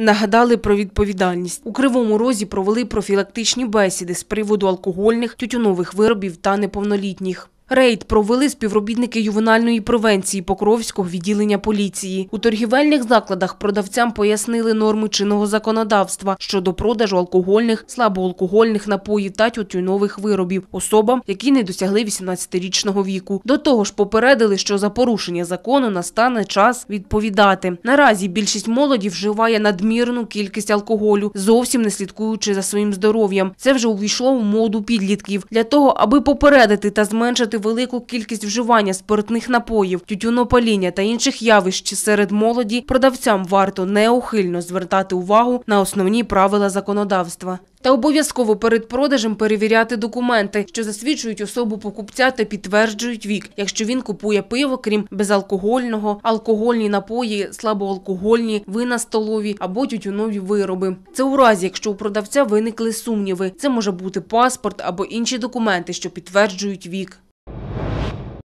нагадали про відповідальність. У кривому розі провели профілактичні бесіди з приводу алкогольних, тютюнових виробів та неповнолітніх. Рейд провели співробітники ювенальної превенції Покровського відділення поліції. У торгівельних закладах продавцям пояснили норми чинного законодавства щодо продажу алкогольних, слабоалкогольних напоїв та тютюнових виробів особам, які не досягли 18-річного віку. До того ж, попередили, що за порушення закону настане час відповідати. Наразі більшість молоді вживає надмірну кількість алкоголю, зовсім не слідкуючи за своїм здоров'ям. Це вже увійшло в моду підлітків для того, аби попередити та зменшити велику кількість вживання спиртних напоїв, тютюнопаління та інших явищ серед молоді, продавцям варто неухильно звертати увагу на основні правила законодавства. Та обов'язково перед продажем перевіряти документи, що засвідчують особу покупця та підтверджують вік, якщо він купує пиво, крім безалкогольного, алкогольні напої, слабоалкогольні, вина столові або тютюнові вироби. Це у разі, якщо у продавця виникли сумніви, це може бути паспорт або інші документи, що підтверджують вік.